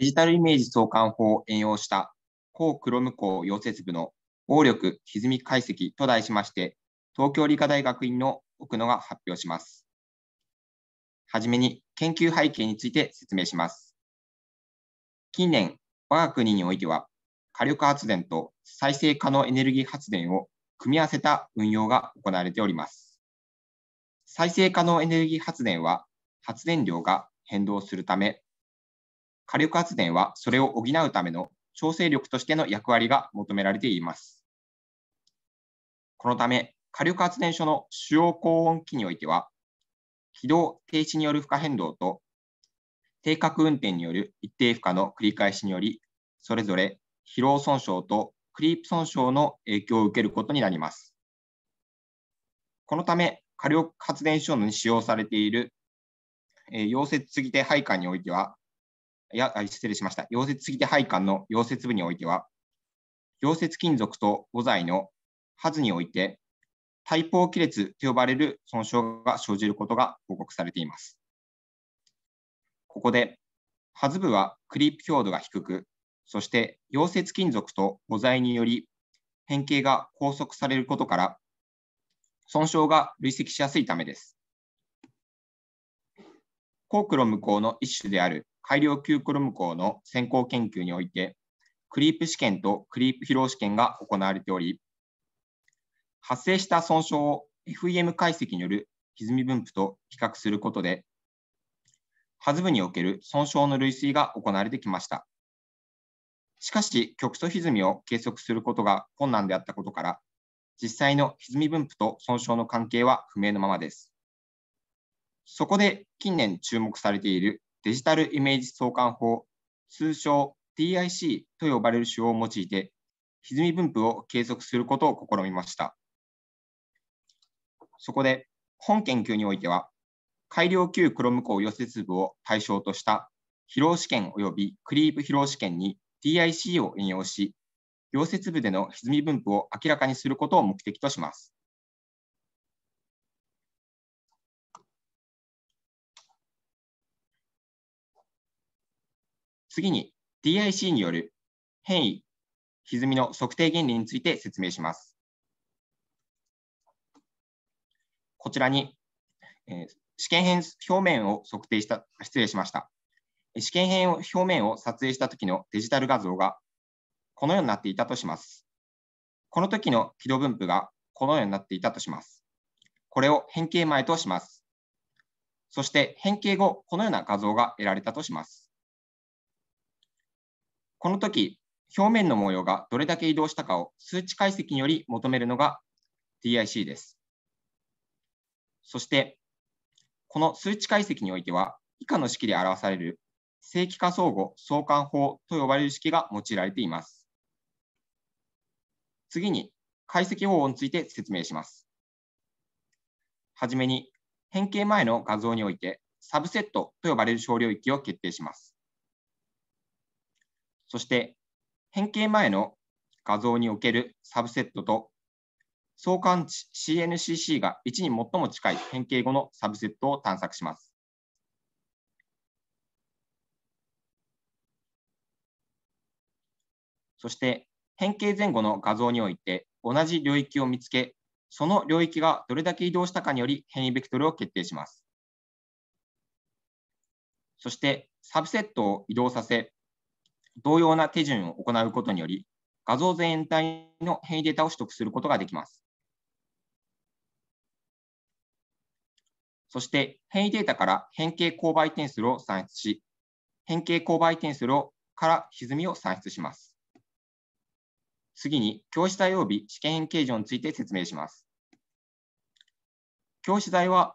デジタルイメージ相関法を援用した高クロム鋼溶接部の応力歪み解析と題しまして、東京理科大学院の奥野が発表します。はじめに研究背景について説明します。近年、我が国においては、火力発電と再生可能エネルギー発電を組み合わせた運用が行われております。再生可能エネルギー発電は、発電量が変動するため、火力発電はそれを補うための調整力としての役割が求められています。このため、火力発電所の主要高温機においては、軌道停止による負荷変動と、定格運転による一定負荷の繰り返しにより、それぞれ疲労損傷とクリープ損傷の影響を受けることになります。このため、火力発電所に使用されている、え溶接継ぎ手配管においては、いや、失礼しました。溶接すぎて配管の溶接部においては、溶接金属と母材のハズにおいて、対抗亀裂と呼ばれる損傷が生じることが報告されています。ここで、ハズ部はクリープ強度が低く、そして溶接金属と母材により変形が拘束されることから、損傷が累積しやすいためです。コークロ無効の一種である改良級クロム校の先行研究において、クリープ試験とクリープ疲労試験が行われており、発生した損傷を FEM 解析による歪み分布と比較することで、ハズ部における損傷の類推が行われてきました。しかし、極素歪みを計測することが困難であったことから、実際の歪み分布と損傷の関係は不明のままです。そこで近年注目されているデジタルイメージ相関法、通称 DIC と呼ばれる手法を用いて、歪み分布を計測することを試みました。そこで、本研究においては、改良級クロム鋼溶接部を対象とした疲労試験及びクリープ疲労試験に DIC を引用し、溶接部での歪み分布を明らかにすることを目的とします。次に DIC による変異、歪みの測定原理について説明します。こちらに、えー、試験片表面を測定した、失礼しました。試験片を表面を撮影した時のデジタル画像がこのようになっていたとします。この時の軌道分布がこのようになっていたとします。これを変形前とします。そして変形後、このような画像が得られたとします。この時、表面の模様がどれだけ移動したかを数値解析により求めるのが DIC です。そして、この数値解析においては、以下の式で表される正規化相互相関法と呼ばれる式が用いられています。次に、解析方法について説明します。はじめに、変形前の画像において、サブセットと呼ばれる小領域を決定します。そして変形前の画像におけるサブセットと相関値 CNCC が1に最も近い変形後のサブセットを探索します。そして変形前後の画像において同じ領域を見つけ、その領域がどれだけ移動したかにより変異ベクトルを決定します。そしてサブセットを移動させ、同様な手順を行うことにより、画像全体の変異データを取得することができます。そして変異データから変形勾配点数を算出し、変形勾配点数から歪みを算出します。次に、教師材及び試験変形状について説明します。教師材は、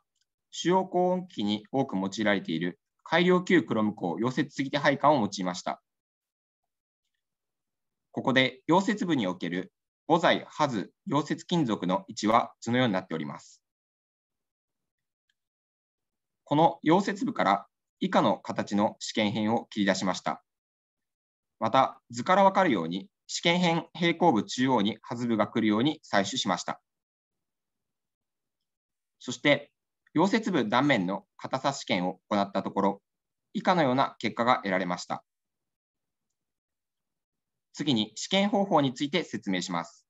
主要高音機に多く用いられている改良級クロム鋼溶接継ぎ手配管を用いました。ここで溶接部における母材、ハズ、溶接金属の位置は図のようになっております。この溶接部から以下の形の試験片を切り出しました。また図からわかるように試験片平行部中央にハズ部が来るように採取しました。そして溶接部断面の硬さ試験を行ったところ以下のような結果が得られました。次に試験方法について説明します。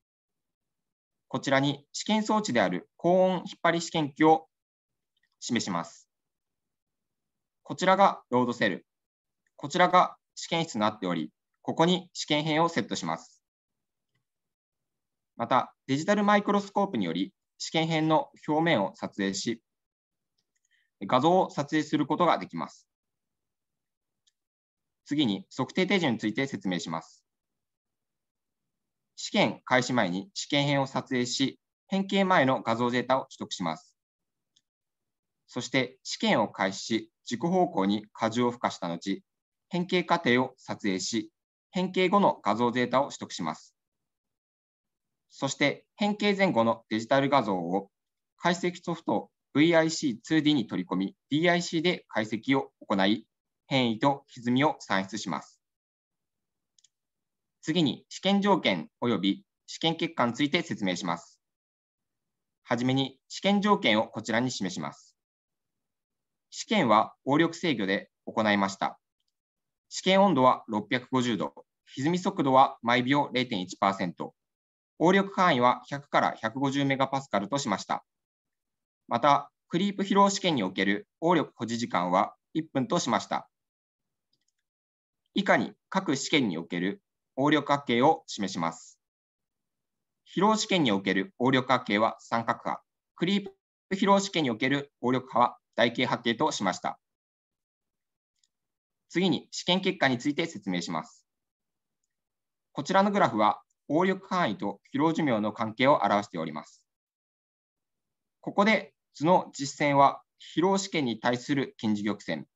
こちらに試験装置である高温引っ張り試験機を示します。こちらがロードセル。こちらが試験室となっており、ここに試験片をセットします。また、デジタルマイクロスコープにより、試験片の表面を撮影し、画像を撮影することができます。次に測定手順について説明します。試験開始前に試験編を撮影し、変形前の画像データを取得します。そして試験を開始し、軸方向に荷重を付加した後、変形過程を撮影し、変形後の画像データを取得します。そして変形前後のデジタル画像を解析ソフト VIC2D に取り込み、DIC で解析を行い、変異と歪みを算出します。次に試験条件及び試験結果について説明します。はじめに試験条件をこちらに示します。試験は応力制御で行いました。試験温度は650度、歪み速度は毎秒0.1%、応力範囲は100から150メガパスカルとしました。また、クリープ疲労試験における応力保持時間は1分としました。以下に各試験における応力波形を示します。疲労試験における応力波形は三角波、クリープ疲労試験における応力波は台形波形としました。次に試験結果について説明します。こちらのグラフは応力範囲と疲労寿命の関係を表しております。ここで図の実線は疲労試験に対する近似曲線、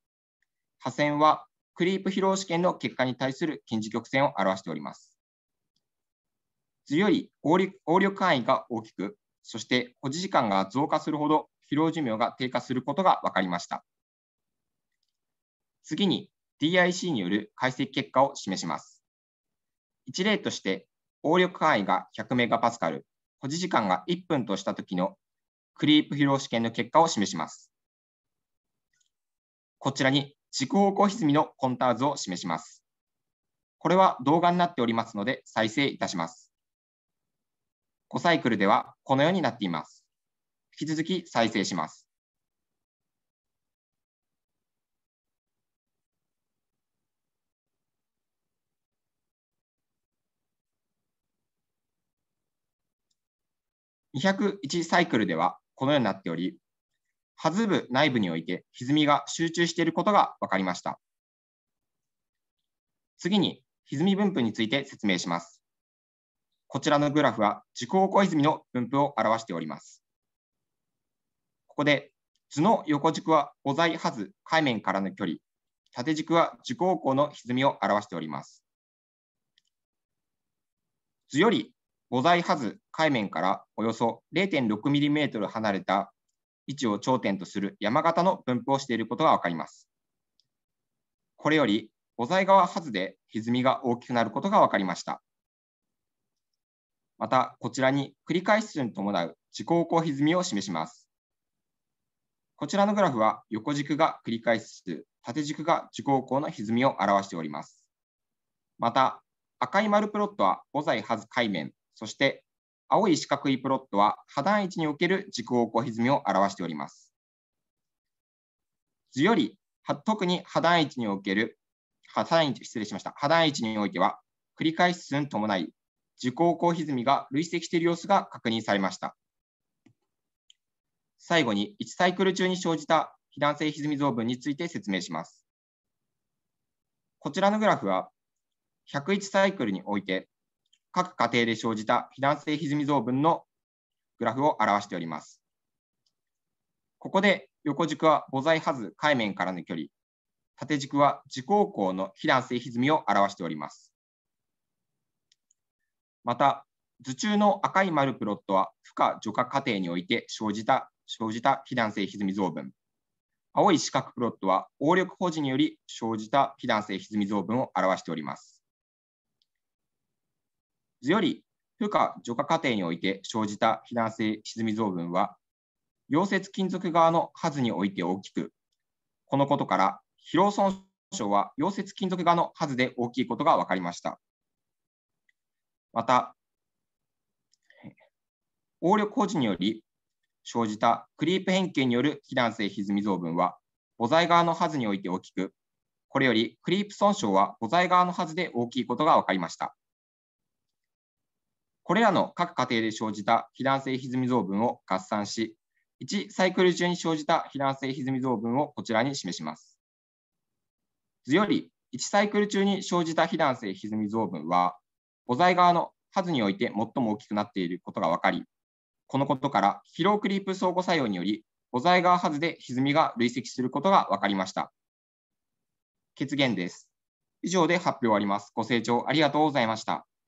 破線はクリープ疲労試験の結果に対する近似曲線を表しております。強い応力範囲が大きく、そして保持時間が増加するほど疲労寿命が低下することが分かりました。次に DIC による解析結果を示します。一例として、応力範囲が100メガパスカル、保持時間が1分とした時のクリープ疲労試験の結果を示します。こちらに軸方向歪みのコンター図を示します。これは動画になっておりますので再生いたします。コサイクルではこのようになっています。引き続き再生します。201サイクルではこのようになっており、発部内部において歪みが集中していることが分かりました。次に、歪み分布について説明します。こちらのグラフは自己横歪みの分布を表しております。ここで図の横軸は母材はず海面からの距離、縦軸は自己方向の歪みを表しております。図より母材はず海面からおよそ 0.6mm 離れた位置を頂点とする山形の分布をしていることがわかります。これより、小材川はずで歪みが大きくなることがわかりました。また、こちらに繰り返しに伴う自己方歪みを示します。こちらのグラフは横軸が繰り返し数、縦軸が自己方の歪みを表しております。また、赤い丸プロットは小材はず海面、そして青い四角いプロットは破断位置における軸方向歪みを表しております。図より特に破断位置における破断位置失礼しました破断位置においては繰り返し数に伴い軸方向歪みが累積している様子が確認されました。最後に1サイクル中に生じた被弾性歪み増分について説明します。こちらのグラフは101サイクルにおいて各家庭で生じた避難性歪み増分のグラフを表しております。ここで横軸は母材はず海面からの距離、縦軸は自高校の避難性歪みを表しております。また、図中の赤い丸プロットは負荷除荷過程において生じた生じた避難性歪み増分、青い四角プロットは応力保持により生じた避難性歪み増分を表しております。図より、負荷除化過程において生じた避難性沈み増分は、溶接金属側の数において大きく、このことから疲労損傷は溶接金属側の数で大きいことが分かりました。また、応力保持により生じたクリープ変形による避難性歪み増分は、母材側の数において大きく、これよりクリープ損傷は母材側のはずで大きいことが分かりました。これらの各家庭で生じた避難性歪み増分を合算し、1サイクル中に生じた避難性歪み増分をこちらに示します。図より、1サイクル中に生じた避難性歪み増分は、母材側の数において最も大きくなっていることが分かり、このことから疲労クリープ相互作用により、母材側はずで歪みが累積することが分かりました。決言です。以上で発表終わります。ご清聴ありがとうございました。